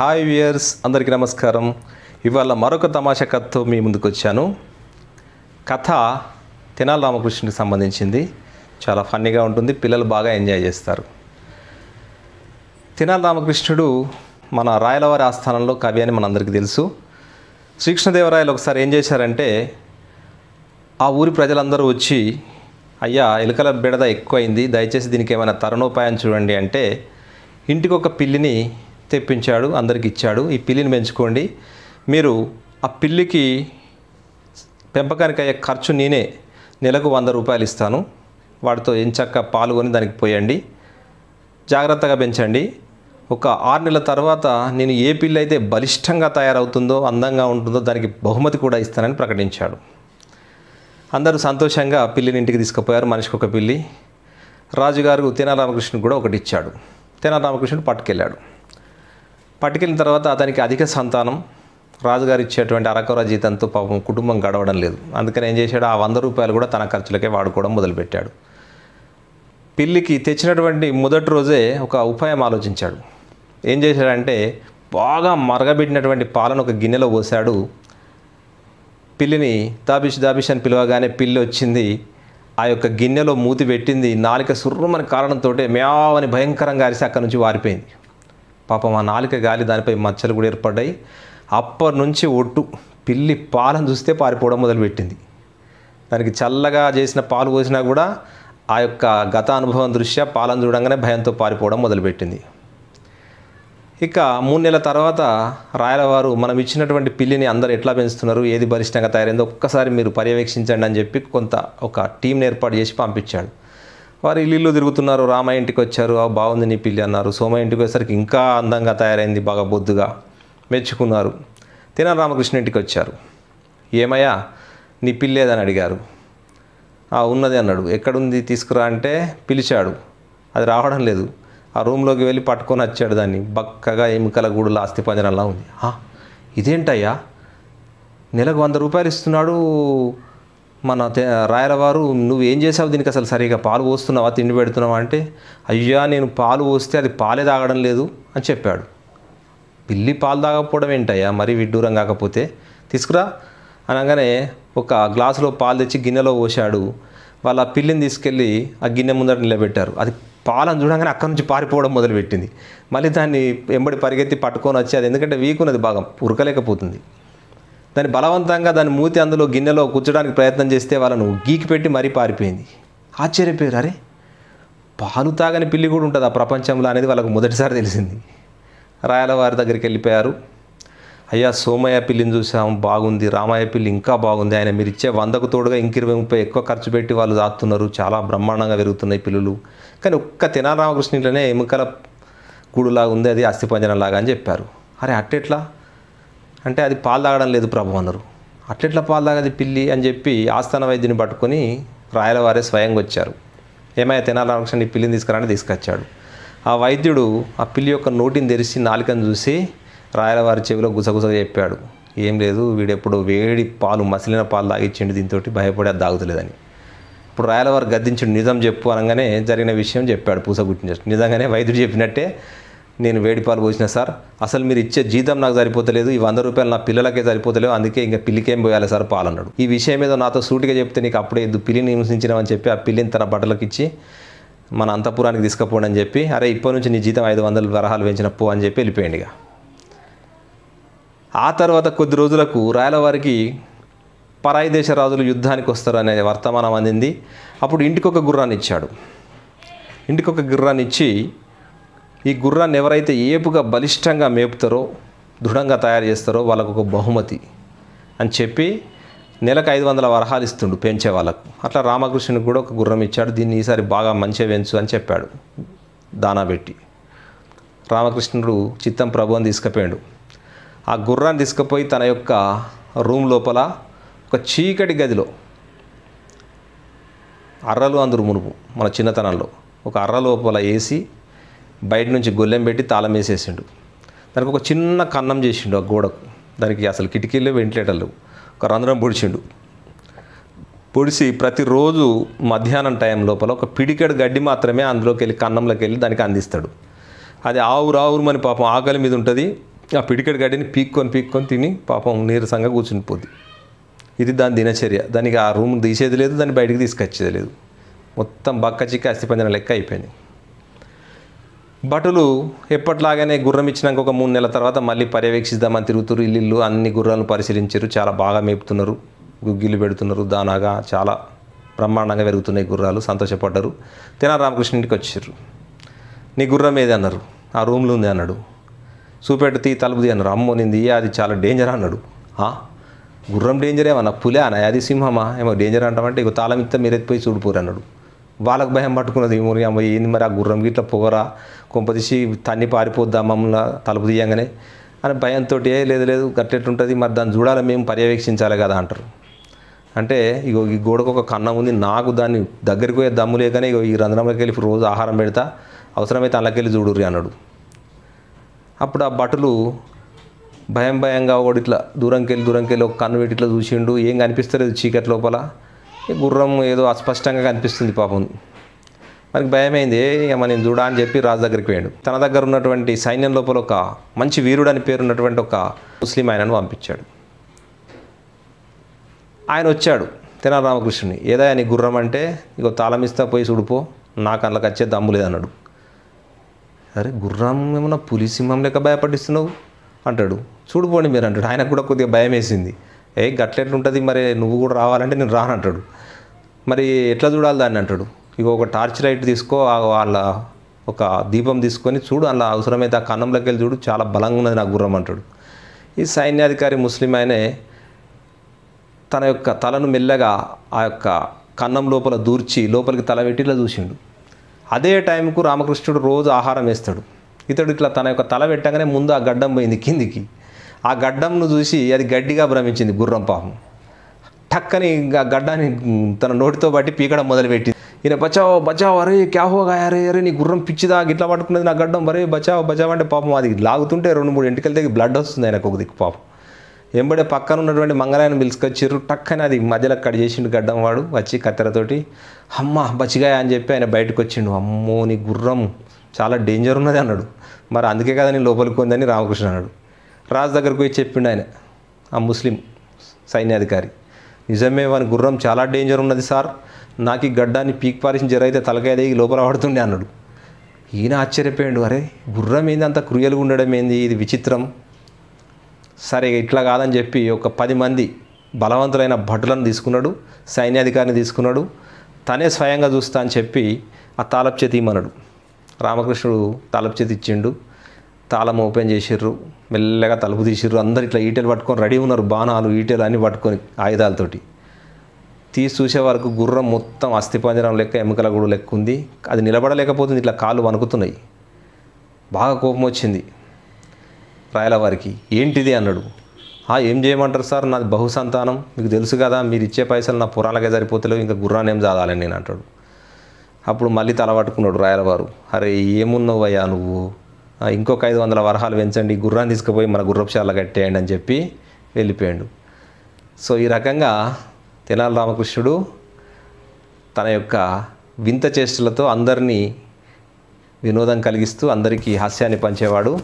hi viewers అందరికీ నమస్కారం ఇవాళ మరొక తమాషా కథతో మీ ముందుకు వచ్చాను కథ తెనాలి రామకృష్ణుడికి సంబంధించింది చాలా ఫన్నీగా ఉంటుంది పిల్లలు బాగా ఎంజాయ్ చేస్తారు తెనాలి రామకృష్ణుడు మన రాయలవారి ఆస్థానంలో కవి అని మనందరికీ తెలుసు శ్రీకృష్ణదేవరాయలు ఒకసారి ఏం చేశారంటే ఆ ఊరి ప్రజలందరూ వచ్చి అయ్యా ఎలుకల బిడద ఎక్కువైంది దయచేసి దీనికి ఏమైనా తరుణోపాయం చూడండి అంటే ఇంటికొక పిల్లిని తెప్పించాడు అందరికి ఇచ్చాడు ఈ పిల్లిని పెంచుకోండి మీరు ఆ పిల్లికి పెంపకానికి అయ్యే ఖర్చు నేనే నెలకు వంద రూపాయలు ఇస్తాను వాటితో ఎంచక్క పాల్గొని దానికి పోయండి జాగ్రత్తగా పెంచండి ఒక ఆరు నెలల తర్వాత నేను ఏ పిల్లి అయితే బలిష్టంగా తయారవుతుందో అందంగా ఉంటుందో దానికి బహుమతి కూడా ఇస్తానని ప్రకటించాడు అందరూ సంతోషంగా పిల్లిని ఇంటికి తీసుకుపోయారు మనిషికి ఒక పిల్లి రాజుగారు తెనారామకృష్ణుడు కూడా ఒకటి ఇచ్చాడు తెనారామకృష్ణుడు పట్టుకెళ్ళాడు పట్టుకెళ్ళిన తర్వాత అతనికి అధిక సంతానం రాజుగారు ఇచ్చేటువంటి అరకొర జీతంతో పాపం కుటుంబం గడవడం లేదు అందుకని ఏం చేశాడు ఆ వంద రూపాయలు కూడా తన ఖర్చులకే వాడుకోవడం మొదలుపెట్టాడు పిల్లికి తెచ్చినటువంటి మొదటి రోజే ఒక ఉపాయం ఆలోచించాడు ఏం చేశాడంటే బాగా మరగబెట్టినటువంటి పాలను ఒక గిన్నెలో పోసాడు పిల్లిని దాబిష్ దాబిష్ అని పిలవగానే పిల్లి వచ్చింది ఆ యొక్క గిన్నెలో మూతి పెట్టింది నాలిక సుర్రమని కారణంతో మ్యావ్ అని భయంకరంగా అరిసి అక్కడి నుంచి వారిపోయింది పాపం ఆ నాలుక గాలి దానిపై మచ్చలు కూడా ఏర్పడ్డాయి అప్పటి నుంచి ఒట్టు పిల్లి పాలను చూస్తే పారిపోవడం మొదలుపెట్టింది దానికి చల్లగా చేసిన పాలు పోసినా కూడా ఆ యొక్క గత అనుభవం దృష్ట్యా పాలను చూడంగానే భయంతో పారిపోవడం మొదలుపెట్టింది ఇక మూడు నెలల తర్వాత రాయలవారు మనం ఇచ్చినటువంటి పిల్లిని అందరు ఎట్లా పెంచుతున్నారు ఏది బలిష్టంగా తయారైందో ఒక్కసారి మీరు పర్యవేక్షించండి అని చెప్పి కొంత ఒక టీంని ఏర్పాటు చేసి పంపించాడు వారు ఇల్లు తిరుగుతున్నారు రామ ఇంటికి వచ్చారు బాగుంది నీ పిల్లి అన్నారు సోమ ఇంటికి వచ్చేసరికి ఇంకా అందంగా తయారైంది బాగా బొద్దుగా మెచ్చుకున్నారు తిన రామకృష్ణ ఇంటికి వచ్చారు ఏమయ్యా నీ పిల్లేదని అడిగారు ఉన్నది అన్నాడు ఎక్కడుంది తీసుకురా అంటే పిలిచాడు అది రావడం లేదు ఆ రూమ్లోకి వెళ్ళి పట్టుకొని వచ్చాడు దాన్ని బక్కగా ఎముకల గూడులో ఆస్తి పంజరంలా ఉంది ఇదేంటయ్యా నెలకు వంద రూపాయలు ఇస్తున్నాడు మన రాయలవారు నువ్వు ఏం చేసావు దీనికి అసలు సరిగా పాలు పోస్తున్నావా తిండి పెడుతున్నావా అంటే అయ్యా నేను పాలు పోస్తే అది పాలే తాగడం లేదు అని చెప్పాడు పిల్లి పాలు తాగకపోవడం ఏంటయ్యా మరీ విడ్డూరం కాకపోతే తీసుకురా అనగానే ఒక గ్లాసులో పాలు తెచ్చి గిన్నెలో పోశాడు వాళ్ళ పిల్లిని తీసుకెళ్ళి ఆ గిన్నె ముందర నిలబెట్టారు అది పాలను చూడగానే అక్కడి నుంచి పారిపోవడం మొదలుపెట్టింది మళ్ళీ దాన్ని ఎంబడి పరిగెత్తి పట్టుకొని వచ్చి అది ఎందుకంటే వీకున్నది భాగం ఉరకలేకపోతుంది దాన్ని బలవంతంగా దాని మూతి అందులో గిన్నెలో కూర్చోడానికి ప్రయత్నం చేస్తే వాళ్ళను గీకి పెట్టి మరీ పారిపోయింది ఆశ్చర్యపోయారు అరే పాలు తాగని పిల్లి కూడా ఉంటుంది ఆ ప్రపంచంలో అనేది వాళ్ళకు మొదటిసారి తెలిసింది రాయలవారి దగ్గరికి వెళ్ళిపోయారు అయ్యా సోమయ్య పిల్లిని చూసాం బాగుంది రామయ్య పిల్లి ఇంకా బాగుంది ఆయన మీరు ఇచ్చే వందకు తోడుగా ఇంక ఇరవై ముప్పై ఎక్కువ ఖర్చు పెట్టి వాళ్ళు దాస్తున్నారు చాలా బ్రహ్మాండంగా పెరుగుతున్నాయి పిల్లులు కానీ ఒక్క తెనాల రామకృష్ణ ఇంట్లోనే ఎముకల గుడులాగా ఉంది అది అస్థిపంజనంలాగా అని చెప్పారు అరే అట్టెట్లా అంటే అది పాలు తాగడం లేదు ప్రభు అన్నారు అట్లెట్లా పాలు తాగది పిల్లి అని చెప్పి ఆస్థాన వైద్యుని పట్టుకొని రాయలవారే స్వయంగా వచ్చారు ఏమైనా తినాలనుకుంటే ఈ పిల్లిని తీసుకురాని తీసుకొచ్చాడు ఆ వైద్యుడు ఆ పిల్లి యొక్క నోటిని తెరిచి నాలుకను చూసి రాయలవారి చెవిలో గుసగుస చెప్పాడు ఏం లేదు వీడెప్పుడు వేడి పాలు మసిలిన పాలు తాగిచ్చిండు దీంతో భయపడి అది తాగుతలేదని ఇప్పుడు రాయలవారు గద్దించుడు నిజం చెప్పు అనగానే జరిగిన విషయం చెప్పాడు పూస నిజంగానే వైద్యుడు చెప్పినట్టే నేను వేడి పాలు పోసిన సార్ అసలు మీరు ఇచ్చే జీతం నాకు సరిపోతలేదు ఈ వంద రూపాయలు నా పిల్లలకే సరిపోతలేదు అందుకే ఇంకా పిల్లికేం పోయాలి సార్ పాలు అన్నాడు ఈ విషయం మీద నాతో సూటిగా చెప్తే నీకు అప్పుడే పిల్లిని హింసించినామని చెప్పి ఆ పిల్లిని తన బట్టలకు ఇచ్చి మన అంతపురానికి తీసుకుపోండి అని చెప్పి అరే ఇప్పటి నుంచి నీ జీతం ఐదు వందల వరహాలు పెంచిన పో అని చెప్పి వెళ్ళిపోయింది ఇక ఆ తర్వాత కొద్ది రోజులకు రాయలవారికి పరాయి దేశ రాజులు యుద్ధానికి వస్తారు అనే వర్తమానం అందింది అప్పుడు ఇంటికొక గుర్రాన్ని ఇచ్చాడు ఇంటికొక గుర్రాన్ని ఇచ్చి ఈ గుర్రాన్ని ఎవరైతే ఏపుగా బలిష్టంగా మేపుతారో దృఢంగా తయారు చేస్తారో వాళ్ళకు ఒక బహుమతి అని చెప్పి నెలకు ఐదు వందల వరహాలు ఇస్తుండు పెంచే వాళ్ళకు అట్లా రామకృష్ణుడికి కూడా ఒక గుర్రం ఇచ్చాడు దీన్ని ఈసారి బాగా మంచిగా పెంచు అని చెప్పాడు దానా పెట్టి రామకృష్ణుడు చిత్తం ప్రభు అని తీసుకుపోయాడు ఆ గుర్రాన్ని తీసుకుపోయి తన యొక్క రూమ్ లోపల ఒక చీకటి గదిలో అర్రలు అందరు మునుపు మన చిన్నతనంలో ఒక అర్ర లోపల వేసి బయట నుంచి గొల్లెం పెట్టి తాళం వేసేసిండు దానికి ఒక చిన్న కన్నం చేసిండు ఆ గోడకు దానికి అసలు కిటికీలు వెంటిలేటర్లు ఒక రంధ్రం పొడిచిండు పొడిసి ప్రతిరోజు మధ్యాహ్నం టైం లోపల ఒక పిడికెడు గడ్డి మాత్రమే అందులోకి వెళ్ళి కన్నంలోకి వెళ్ళి దానికి అందిస్తాడు అది ఆవురు ఆవురు అని పాపం ఆకలి మీద ఉంటుంది ఆ పిడికెడు గడ్డిని పీక్కొని పీక్కొని తిని పాపం నీరసంగా కూర్చుని పోద్ది ఇది దాని దినచర్య దానికి ఆ రూమ్ తీసేది లేదు దాన్ని బయటికి తీసుకొచ్చేది లేదు మొత్తం బక్క చిక్క అస్థిపంజన లెక్క అయిపోయింది భటులు ఎప్పటిలాగానే గుర్రం ఇచ్చినాక ఒక మూడు నెలల తర్వాత మళ్ళీ పర్యవేక్షిద్దామని తిరుగుతురు ఇల్లు అన్ని గుర్రాలను పరిశీలించారు చాలా బాగా మేపుతున్నారు గుగ్గిలు పెడుతున్నారు దానాగా చాలా బ్రహ్మాండంగా పెరుగుతున్నాయి గుర్రాలు సంతోషపడ్డారు తెనా రామకృష్ణుడికి వచ్చారు నీ గుర్రం ఏది అన్నారు ఆ రూమ్లో ఉంది అన్నాడు చూపెట్టు తీ తలుపుది అన్నారు అమ్మో నింది అది చాలా డేంజర్ అన్నాడు గుర్రం డేంజర్ ఏమన్నా పులే అన్నా అది సింహమా ఏమో డేంజర్ అంటామంటే ఇక తాళం ఇస్తే మీరెత్తిపోయి చూడిపోరు అన్నాడు వాళ్ళకు భయం పట్టుకున్నది మురి అమ్మ ఏంది మరి ఆ గుర్రం గిట్ల పొగరా కొంపదీసి తన్ని పారిపోద్దా మమ్మల్ని తలుపు తీయంగానే అని భయంతో ఏ లేదు లేదు కట్టేట్టుంటుంది మరి దాన్ని చూడాలి మేము పర్యవేక్షించాలి కదా అంటారు అంటే ఇగో ఈ గోడకు ఒక కన్నం ఉంది నాకు దాన్ని దగ్గరికి పోయే దమ్ము లేకనే ఇగో ఈ రంధ్రంలోకి వెళ్ళి రోజు ఆహారం పెడతా అవసరమైతే అల్లకెళ్ళి చూడుర్రి అన్నాడు అప్పుడు ఆ బట్టలు భయం భయంగా ఒకటి ఇట్లా దూరంకెళ్ళి దూరంకెళ్ళి ఒక కన్ను పెట్టి ఇట్లా చూసిండు ఏం కనిపిస్తలేదు చీకటి లోపల గుర్రం ఏదో అస్పష్టంగా కనిపిస్తుంది పాపం మనకి భయమైంది ఏమ నేను చూడా అని చెప్పి రాజు దగ్గరికి పోయాడు తన దగ్గర ఉన్నటువంటి సైన్యం లోపల ఒక మంచి వీరుడు అని పేరు ఉన్నటువంటి ఒక ముస్లిం ఆయనను పంపించాడు ఆయన వచ్చాడు తెనాలి రామకృష్ణుని ఏదో నీ గుర్రం అంటే ఇగో తాళం ఇస్తా పోయి చూడిపో నాకు అందులోకి వచ్చే దమ్ము లేదన్నాడు అరే గుర్రం ఏమన్నా పులిసింహం లెక్క భయపడిస్తున్నావు అంటాడు చూడుపోండి మీరు అంటాడు ఆయనకు కూడా కొద్దిగా భయం వేసింది ఏ ఉంటుంది మరి నువ్వు కూడా రావాలంటే నేను రానంటాడు మరి ఎట్లా చూడాలి దాన్ని అంటాడు ఇక ఒక టార్చ్ లైట్ తీసుకో వాళ్ళ ఒక దీపం తీసుకొని చూడు అలా అవసరమైతే ఆ కన్నంలోకి వెళ్ళి చూడు చాలా బలంగా ఉన్నది నా గుర్రం అంటాడు ఈ సైన్యాధికారి ముస్లిం ఆయనే తన యొక్క తలను మెల్లగా ఆ యొక్క కన్నం లోపల దూర్చి లోపలికి తల పెట్టి ఇలా చూసిండు అదే టైంకు రామకృష్ణుడు రోజు ఆహారం వేస్తాడు ఇతడు ఇట్లా తన యొక్క తల పెట్టగానే ముందు ఆ గడ్డం పోయింది కిందికి ఆ గడ్డంను చూసి అది గడ్డిగా భ్రమించింది గుర్రం పాపం టక్కని ఆ గడ్డాన్ని తన నోటితో బట్టి పీకడం మొదలుపెట్టింది ఈయన బచావో బచావ్ అరే క్యాహో గాయారే అరే నీ గుర్రం పిచ్చిదా గిట్లా పట్టుకున్నది నా గడ్డం అరే బచావ బచావో అంటే పాపం అది లాగుతుంటే రెండు మూడు ఇంటికి బ్లడ్ వస్తుంది ఆయనకు ఒక దిక్కు పాపం ఎంబడే పక్కన ఉన్నటువంటి మంగళాయన పిలుచుకొచ్చిర్రు టక్కని అది మధ్యలో కట్ చేసిండు గడ్డం వాడు వచ్చి కత్తెరతోటి అమ్మ బచిగాయ అని చెప్పి ఆయన బయటకు వచ్చిండు అమ్మో నీ గుర్రం చాలా డేంజర్ ఉన్నది అన్నాడు మరి అందుకే కదా నేను లోపలికి ఉందని రామకృష్ణ అన్నాడు రాజు దగ్గరకు పోయి చెప్పిండు ఆయన ఆ ముస్లిం సైన్యాధికారి నిజమే వాని గుర్రం చాలా డేంజర్ ఉన్నది సార్ నాకు ఈ గడ్డాన్ని పీక్ పారేసిన జర అయితే తలకాయ దిగి లోపల పడుతుండే అన్నాడు ఈయన ఆశ్చర్యపోయాడు అరే గుర్రం ఏంది అంత క్రూయల్గా ఉండడం ఏంది ఇది విచిత్రం సరే ఇట్లా కాదని చెప్పి ఒక పది మంది బలవంతులైన భటులను తీసుకున్నాడు సైన్యాధికారిని తీసుకున్నాడు తనే స్వయంగా చూస్తా అని చెప్పి ఆ తాలపు చేతి ఇమ్మన్నాడు రామకృష్ణుడు తాలపు చేతి ఇచ్చిండు తాళం ఓపెన్ చేసిర్రు మెల్లగా తలుపు తీసిర్రు అందరు ఇట్లా ఈటెలు పట్టుకొని రెడీ ఉన్నారు బాణాలు ఈటెలు అన్నీ పట్టుకొని ఆయుధాలతోటి తీసి చూసే వరకు గుర్రం మొత్తం అస్థిపంజరం లెక్క ఎముకల గుడు లెక్క ఉంది అది నిలబడలేకపోతుంది ఇట్లా కాళ్ళు వణుకుతున్నాయి బాగా కోపం వచ్చింది రాయల వారికి ఏంటిది అన్నాడు ఏం చేయమంటారు సార్ నాది బహుసంతానం మీకు తెలుసు కదా మీరు ఇచ్చే పైసలు నా పురాణకే సరిపోతలేవు ఇంకా గుర్రాన్ని ఏం చాలని నేను అంటాడు అప్పుడు మళ్ళీ తల పట్టుకున్నాడు రాయలవారు అరే ఏమున్నావయ్యా నువ్వు ఇంకొక ఐదు వందల వరహాలు పెంచండి గుర్రాన్ని తీసుకుపోయి మన గుర్రపుశాల కట్టేయండి అని చెప్పి వెళ్ళిపోయాడు సో ఈ రకంగా తెనాలి రామకృష్ణుడు తన యొక్క వింత చేష్టలతో అందరినీ వినోదం కలిగిస్తూ అందరికీ హాస్యాన్ని పంచేవాడు